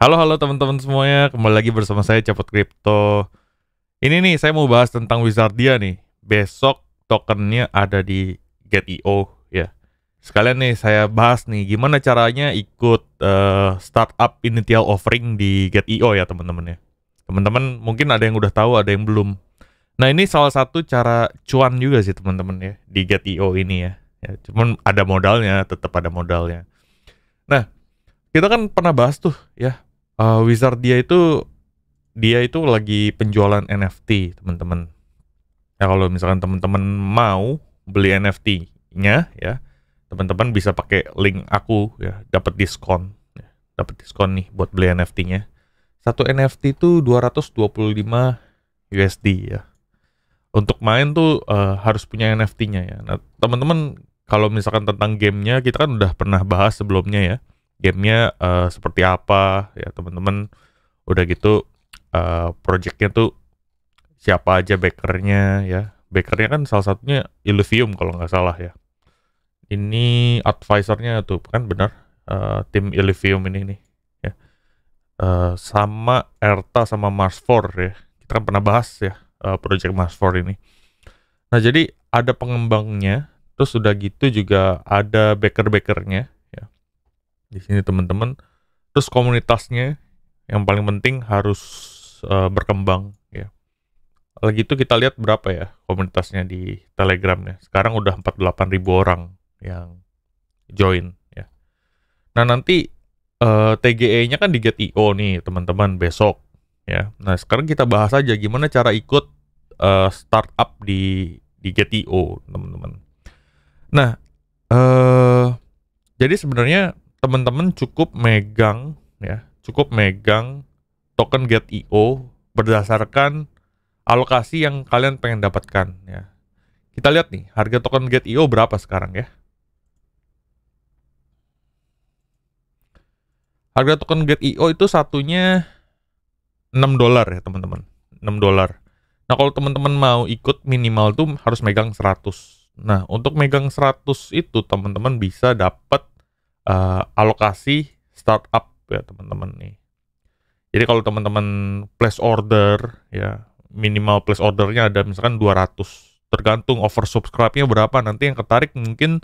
Halo halo teman-teman semuanya, kembali lagi bersama saya Cepot Crypto. Ini nih saya mau bahas tentang Wizardia nih. Besok tokennya ada di Get.io ya. Sekalian nih saya bahas nih gimana caranya ikut uh, startup initial offering di Get.io ya teman-teman ya. Teman-teman mungkin ada yang udah tahu, ada yang belum. Nah, ini salah satu cara cuan juga sih teman-teman ya di Get.io ini ya. ya. Cuman ada modalnya, tetap ada modalnya. Nah, kita kan pernah bahas tuh ya uh, Wizard dia itu dia itu lagi penjualan NFT teman-teman ya kalau misalkan teman-teman mau beli NFT-nya ya teman-teman bisa pakai link aku ya dapat diskon ya, dapat diskon nih buat beli NFT-nya satu NFT itu 225 USD ya untuk main tuh uh, harus punya NFT-nya ya nah teman-teman kalau misalkan tentang gamenya kita kan udah pernah bahas sebelumnya ya gamenya uh, seperti apa ya teman-teman udah gitu uh, projectnya tuh siapa aja backernya ya backernya kan salah satunya Illuvium kalau nggak salah ya ini advisornya tuh kan benar uh, tim Illuvium ini nih ya uh, sama Erta sama Mars 4 ya kita kan pernah bahas ya uh, project Mars 4 ini nah jadi ada pengembangnya terus sudah gitu juga ada backer-backernya di sini teman-teman. Terus komunitasnya yang paling penting harus uh, berkembang ya. Lagi itu kita lihat berapa ya komunitasnya di Telegramnya. Sekarang udah 48.000 orang yang join ya. Nah, nanti uh, eh, TGE-nya kan di GetIO nih, teman-teman, besok ya. Nah, sekarang kita bahas aja gimana cara ikut uh, startup di di GTO, teman-teman. Nah, uh, jadi sebenarnya teman-teman cukup megang ya, cukup megang token Get.io berdasarkan alokasi yang kalian pengen dapatkan ya. Kita lihat nih, harga token Get.io berapa sekarang ya? Harga token Get.io itu satunya 6 dolar ya, teman-teman. 6 dolar. Nah, kalau teman-teman mau ikut minimal tuh harus megang 100. Nah, untuk megang 100 itu teman-teman bisa dapat uh, alokasi startup ya teman-teman nih. Jadi kalau teman-teman place order ya minimal place ordernya ada misalkan 200 tergantung over subscribe nya berapa nanti yang ketarik mungkin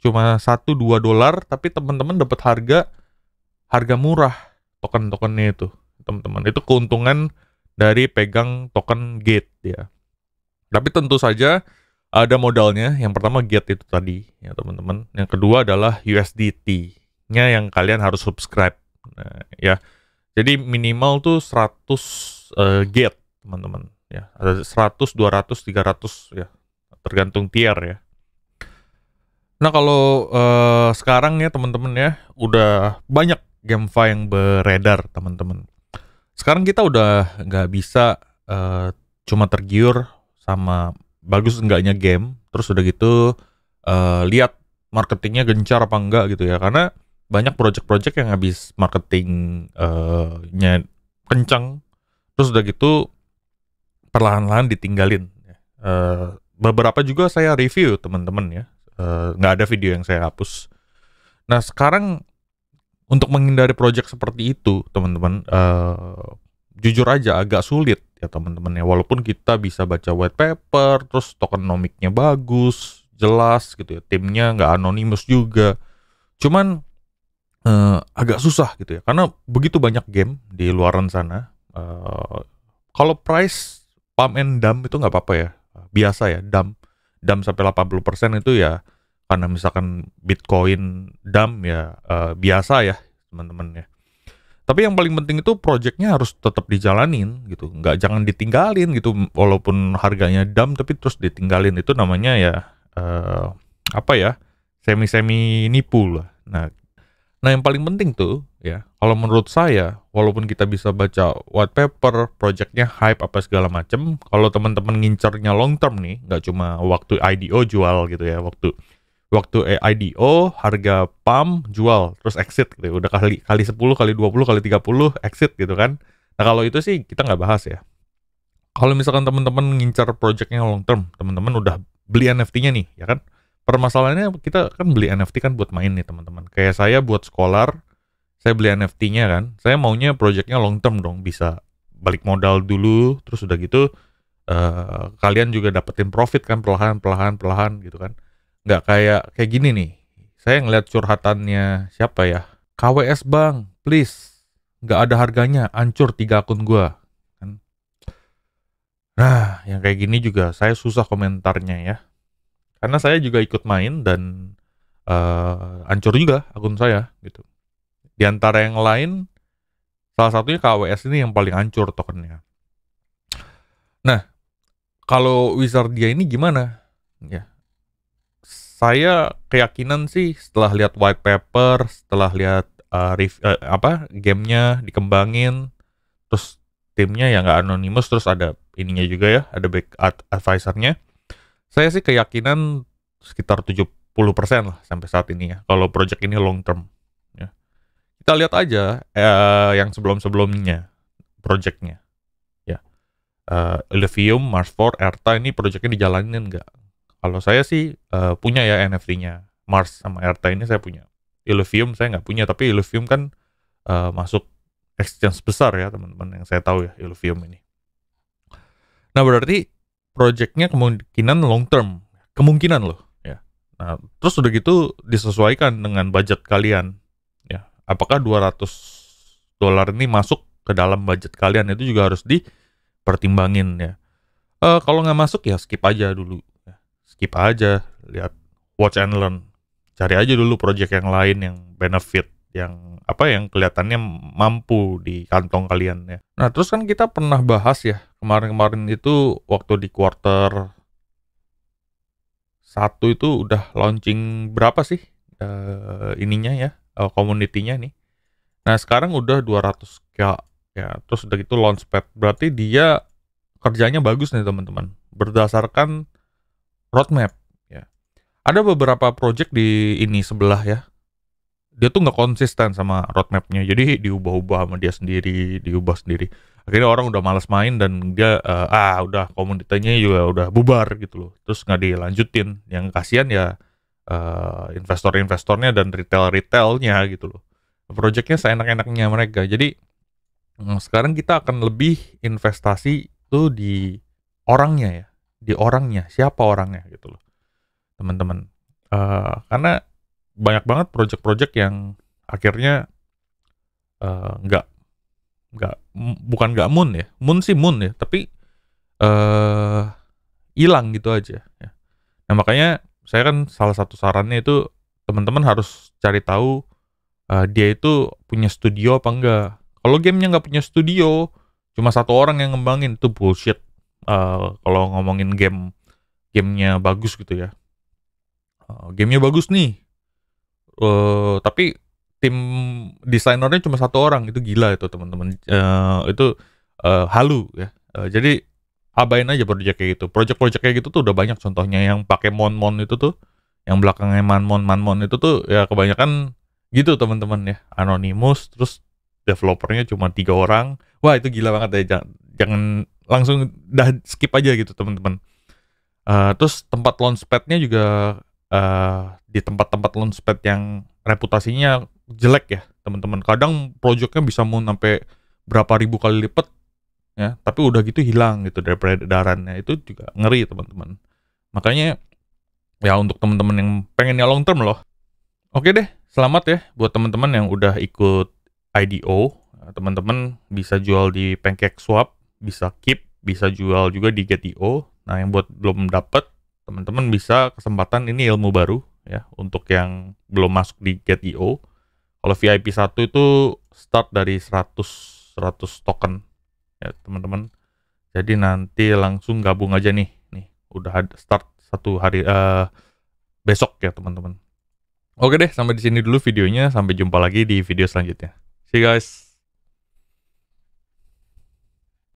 cuma 1 2 dolar tapi teman-teman dapat harga harga murah token-tokennya itu teman-teman itu keuntungan dari pegang token gate ya tapi tentu saja ada modalnya. Yang pertama get itu tadi ya teman-teman. Yang kedua adalah USDT-nya yang kalian harus subscribe. Nah, ya. Jadi minimal tuh 100 uh, eh, get, teman-teman ya. Ada 100, 200, 300 ya. Tergantung tier ya. Nah, kalau uh, sekarang ya teman-teman ya, udah banyak GameFi yang beredar, teman-teman. Sekarang kita udah nggak bisa uh, cuma tergiur sama bagus enggaknya game terus udah gitu uh, lihat marketingnya gencar apa enggak gitu ya karena banyak project-project yang habis marketingnya eh, uh kencang terus udah gitu perlahan-lahan ditinggalin uh, beberapa juga saya review teman-teman ya uh, nggak ada video yang saya hapus nah sekarang untuk menghindari project seperti itu teman-teman uh, jujur aja agak sulit ya teman-teman ya walaupun kita bisa baca white paper terus tokenomiknya bagus jelas gitu ya timnya nggak anonimus juga cuman eh, agak susah gitu ya karena begitu banyak game di luaran sana eh, kalau price pump and dump itu nggak apa-apa ya biasa ya dump dump sampai 80% itu ya karena misalkan Bitcoin dump ya eh, biasa ya teman-teman ya tapi yang paling penting itu projectnya harus tetap dijalanin gitu nggak jangan ditinggalin gitu walaupun harganya dam tapi terus ditinggalin itu namanya ya uh, apa ya semi semi nipu lah nah nah yang paling penting tuh ya kalau menurut saya walaupun kita bisa baca white paper projectnya hype apa segala macem kalau teman-teman ngincernya long term nih nggak cuma waktu IDO jual gitu ya waktu waktu eh, IDO harga pump jual terus exit gitu ya. udah kali kali 10 kali 20 kali 30 exit gitu kan nah kalau itu sih kita nggak bahas ya kalau misalkan teman-teman ngincar projectnya long term teman-teman udah beli NFT-nya nih ya kan permasalahannya kita kan beli NFT kan buat main nih teman-teman kayak saya buat scholar saya beli NFT-nya kan saya maunya projectnya long term dong bisa balik modal dulu terus udah gitu uh, kalian juga dapetin profit kan perlahan perlahan perlahan gitu kan nggak kayak kayak gini nih saya ngeliat curhatannya siapa ya KWS bang please nggak ada harganya ancur tiga akun gua kan? nah yang kayak gini juga saya susah komentarnya ya karena saya juga ikut main dan uh, eh, ancur juga akun saya gitu di antara yang lain salah satunya KWS ini yang paling ancur tokennya nah kalau Wizardia ini gimana ya saya keyakinan sih setelah lihat white paper, setelah lihat uh, uh, apa gamenya dikembangin, terus timnya yang nggak anonimus, terus ada ininya juga ya, ada back advisernya. Saya sih keyakinan sekitar 70% lah sampai saat ini ya, kalau project ini long term. Ya. Kita lihat aja uh, yang sebelum-sebelumnya projectnya. Ya. Uh, Lithium, Mars 4, Erta ini projectnya dijalanin nggak? Kalau saya sih uh, punya ya NFT-nya. Mars sama Erta ini saya punya. Illuvium saya nggak punya, tapi Illuvium kan uh, masuk exchange besar ya teman-teman yang saya tahu ya Illuvium ini. Nah berarti projectnya kemungkinan long term, kemungkinan loh. Ya. Nah terus udah gitu disesuaikan dengan budget kalian. Ya, apakah 200 dolar ini masuk ke dalam budget kalian itu juga harus dipertimbangin ya. Uh, kalau nggak masuk ya skip aja dulu skip aja lihat watch and learn cari aja dulu project yang lain yang benefit yang apa yang kelihatannya mampu di kantong kalian ya. Nah, terus kan kita pernah bahas ya kemarin-kemarin itu waktu di quarter satu itu udah launching berapa sih uh, ininya ya, uh, community-nya nih. Nah, sekarang udah 200k ya. Terus udah gitu launchpad. Berarti dia kerjanya bagus nih, teman-teman. Berdasarkan roadmap ya. Ada beberapa project di ini sebelah ya. Dia tuh nggak konsisten sama roadmapnya, jadi diubah-ubah sama dia sendiri, diubah sendiri. Akhirnya orang udah males main dan dia uh, ah udah komunitasnya juga udah bubar gitu loh. Terus nggak dilanjutin. Yang kasihan ya uh, investor-investornya dan retail-retailnya gitu loh. Projectnya seenak-enaknya mereka. Jadi mm, sekarang kita akan lebih investasi tuh di orangnya ya di orangnya siapa orangnya gitu loh teman-teman uh, karena banyak banget project-project yang akhirnya eh, nggak uh, nggak bukan nggak moon ya moon sih moon ya tapi uh, hilang gitu aja ya. nah makanya saya kan salah satu sarannya itu teman-teman harus cari tahu uh, dia itu punya studio apa enggak kalau gamenya nggak punya studio cuma satu orang yang ngembangin itu bullshit uh, kalau ngomongin game gamenya bagus gitu ya uh, gamenya bagus nih uh, tapi tim desainernya cuma satu orang itu gila itu teman-teman uh, itu uh, halu ya uh, jadi abain aja project kayak gitu project-project kayak gitu tuh udah banyak contohnya yang pakai mon-mon itu tuh yang belakangnya man-mon man-mon itu tuh ya kebanyakan gitu teman-teman ya anonimus terus developernya cuma tiga orang wah itu gila banget ya jangan, jangan langsung dah skip aja gitu teman-teman. Uh, terus tempat launchpadnya juga uh, di tempat-tempat launchpad yang reputasinya jelek ya teman-teman. Kadang projectnya bisa mau sampai berapa ribu kali lipat ya, tapi udah gitu hilang gitu dari peredarannya itu juga ngeri teman-teman. Makanya ya untuk teman-teman yang pengen yang long term loh. Oke deh, selamat ya buat teman-teman yang udah ikut IDO. Teman-teman bisa jual di Pancake Swap bisa keep, bisa jual juga di GTO. Nah, yang buat belum dapat, teman-teman bisa kesempatan ini ilmu baru ya untuk yang belum masuk di GTO. Kalau VIP 1 itu start dari 100 100 token ya, teman-teman. Jadi nanti langsung gabung aja nih. Nih, udah start satu hari uh, besok ya, teman-teman. Oke deh, sampai di sini dulu videonya. Sampai jumpa lagi di video selanjutnya. See you guys.